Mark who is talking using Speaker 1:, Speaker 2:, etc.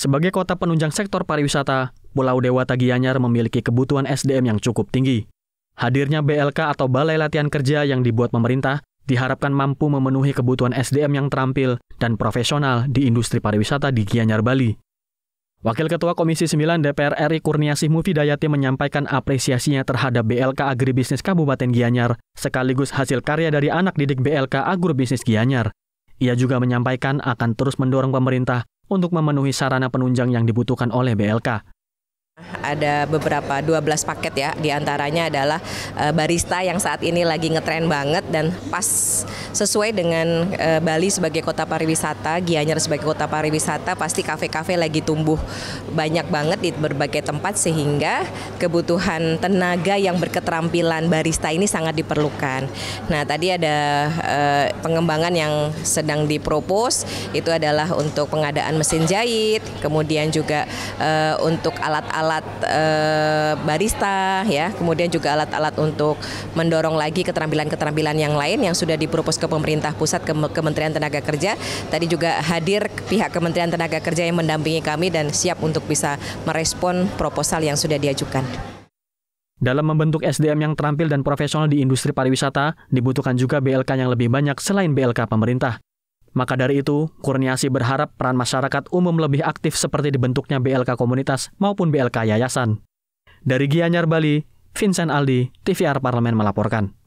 Speaker 1: Sebagai kota penunjang sektor pariwisata, Pulau Dewata Gianyar memiliki kebutuhan SDM yang cukup tinggi. Hadirnya BLK atau Balai Latihan Kerja yang dibuat pemerintah diharapkan mampu memenuhi kebutuhan SDM yang terampil dan profesional di industri pariwisata di Gianyar, Bali. Wakil Ketua Komisi 9 DPR RI Kurniasih Mufidayati menyampaikan apresiasinya terhadap BLK Agribisnis Kabupaten Gianyar, sekaligus hasil karya dari anak didik BLK Agribisnis Gianyar. Ia juga menyampaikan akan terus mendorong pemerintah untuk memenuhi sarana penunjang yang dibutuhkan oleh blk
Speaker 2: ada beberapa 12 paket ya, diantaranya adalah eh, barista yang saat ini lagi ngetren banget dan pas sesuai dengan eh, Bali sebagai kota pariwisata, Gianyar sebagai kota pariwisata, pasti kafe-kafe lagi tumbuh banyak banget di berbagai tempat sehingga kebutuhan tenaga yang berketerampilan barista ini sangat diperlukan. Nah tadi ada eh, pengembangan yang sedang dipropos, itu adalah untuk pengadaan mesin jahit, kemudian juga untuk alat-alat alat e, barista ya, kemudian juga alat-alat untuk mendorong lagi keterampilan-keterampilan yang lain yang sudah dipropos ke pemerintah pusat ke Kementerian Tenaga Kerja. Tadi juga hadir pihak Kementerian Tenaga Kerja yang mendampingi kami dan siap untuk bisa merespon proposal yang sudah diajukan.
Speaker 1: Dalam membentuk SDM yang terampil dan profesional di industri pariwisata, dibutuhkan juga BLK yang lebih banyak selain BLK pemerintah. Maka dari itu, Kurniasi berharap peran masyarakat umum lebih aktif seperti dibentuknya BLK komunitas maupun BLK yayasan. Dari Gianyar Bali, Vincent Aldi, TVR Parlemen melaporkan.